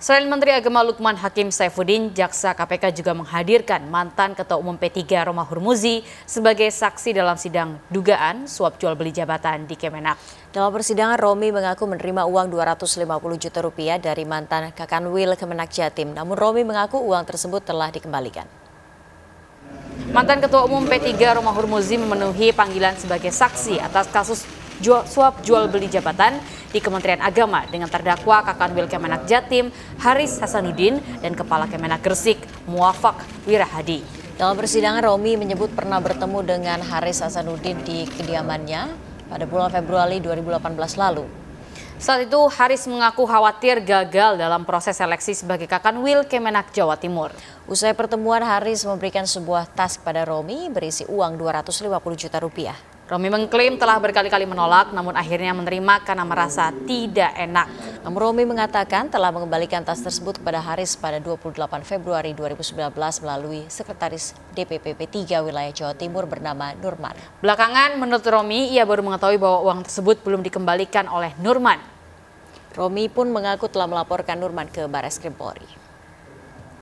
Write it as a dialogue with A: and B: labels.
A: Selain Menteri Agama Lukman Hakim Saifuddin, Jaksa KPK juga menghadirkan mantan Ketua Umum P3 Roma Hurmuzi sebagai saksi dalam sidang dugaan suap jual beli jabatan di Kemenak. Dalam persidangan, Romi mengaku menerima uang 250 juta rupiah dari mantan Kakanwil Kemenak Jatim. Namun Romi mengaku uang tersebut telah dikembalikan. Mantan Ketua Umum P3 Roma Hurmuzi memenuhi panggilan sebagai saksi atas kasus suap jual beli jabatan di Kementerian Agama dengan terdakwa Kakanwil Kemenak Jatim, Haris Hasanuddin, dan Kepala Kemenak Gresik, Muafak Wirahadi. Dalam persidangan, Romi menyebut pernah bertemu dengan Haris Hasanuddin di kediamannya pada bulan Februari 2018 lalu. Saat itu Haris mengaku khawatir gagal dalam proses seleksi sebagai Kakanwil Kemenak Jawa Timur. Usai pertemuan Haris memberikan sebuah tas kepada Romi berisi uang 250 juta rupiah. Romi mengklaim telah berkali-kali menolak namun akhirnya menerima karena merasa tidak enak. Namun Romi mengatakan telah mengembalikan tas tersebut kepada Haris pada 28 Februari 2019 melalui Sekretaris DPP P3 wilayah Jawa Timur bernama Nurman. Belakangan menurut Romi ia baru mengetahui bahwa uang tersebut belum dikembalikan oleh Nurman. Romi pun mengaku telah melaporkan Nurman ke Barreskrim Krim Polri.